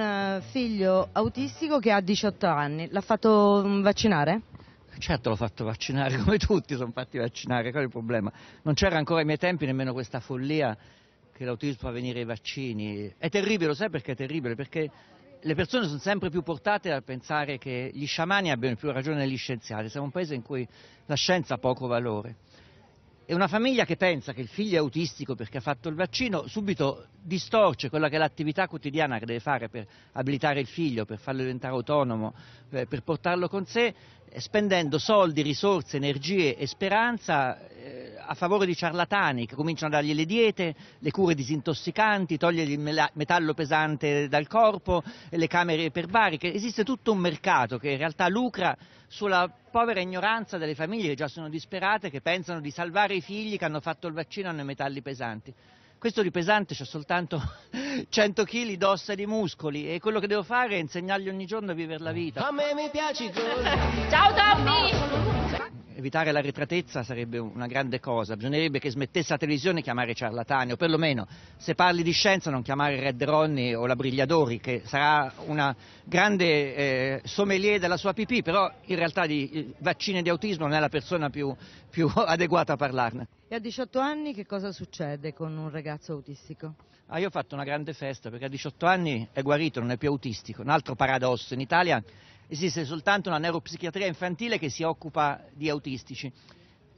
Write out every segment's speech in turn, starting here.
Eh, figlio autistico che ha 18 anni. L'ha fatto mm, vaccinare? Certo l'ho fatto vaccinare, come tutti sono fatti vaccinare, qual è il problema? Non c'era ancora ai miei tempi nemmeno questa follia che l'autismo fa venire i vaccini. È terribile, lo sai perché è terribile? Perché le persone sono sempre più portate a pensare che gli sciamani abbiano più ragione degli scienziati. Siamo un paese in cui la scienza ha poco valore. E una famiglia che pensa che il figlio è autistico perché ha fatto il vaccino subito distorce quella che è l'attività quotidiana che deve fare per abilitare il figlio, per farlo diventare autonomo, eh, per portarlo con sé, spendendo soldi, risorse, energie e speranza eh, a favore di ciarlatani che cominciano a dargli le diete, le cure disintossicanti, togliergli il metallo pesante dal corpo, le camere perbariche. Esiste tutto un mercato che in realtà lucra sulla povera ignoranza delle famiglie che già sono disperate, che pensano di salvare i figli che hanno fatto il vaccino e hanno i metalli pesanti questo di pesante c'è soltanto 100 kg d'ossa e di muscoli e quello che devo fare è insegnargli ogni giorno a vivere la vita. A me mi piaci così. Ciao Tommy! evitare la retratezza sarebbe una grande cosa, bisognerebbe che smettesse la televisione chiamare ciarlatani, o perlomeno se parli di scienza non chiamare Red Ronnie o la Brigliadori, che sarà una grande eh, sommelier della sua pipì, però in realtà di vaccini e di autismo non è la persona più, più adeguata a parlarne. E a 18 anni che cosa succede con un ragazzo autistico? Ah, io ho fatto una grande festa perché a 18 anni è guarito, non è più autistico. Un altro paradosso, in Italia esiste soltanto una neuropsichiatria infantile che si occupa di autistici.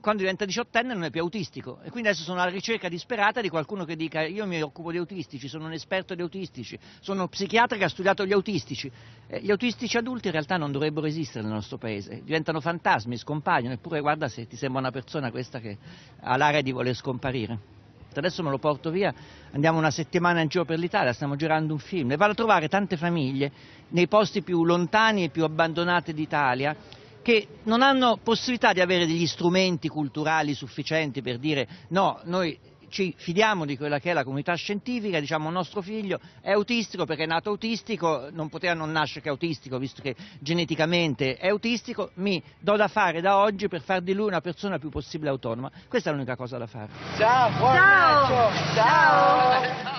Quando diventa diciottenne non è più autistico e quindi adesso sono alla ricerca disperata di qualcuno che dica io mi occupo di autistici, sono un esperto di autistici, sono uno psichiatra che ha studiato gli autistici. Eh, gli autistici adulti in realtà non dovrebbero esistere nel nostro paese, diventano fantasmi, scompaiono, eppure guarda se ti sembra una persona questa che ha l'area di voler scomparire adesso me lo porto via, andiamo una settimana in giro per l'Italia, stiamo girando un film e vado a trovare tante famiglie nei posti più lontani e più abbandonati d'Italia che non hanno possibilità di avere degli strumenti culturali sufficienti per dire no, noi ci fidiamo di quella che è la comunità scientifica, diciamo nostro figlio è autistico perché è nato autistico, non poteva non nascere che autistico visto che geneticamente è autistico, mi do da fare da oggi per far di lui una persona più possibile autonoma. Questa è l'unica cosa da fare. Ciao, buon Ciao. Mezzo. Ciao.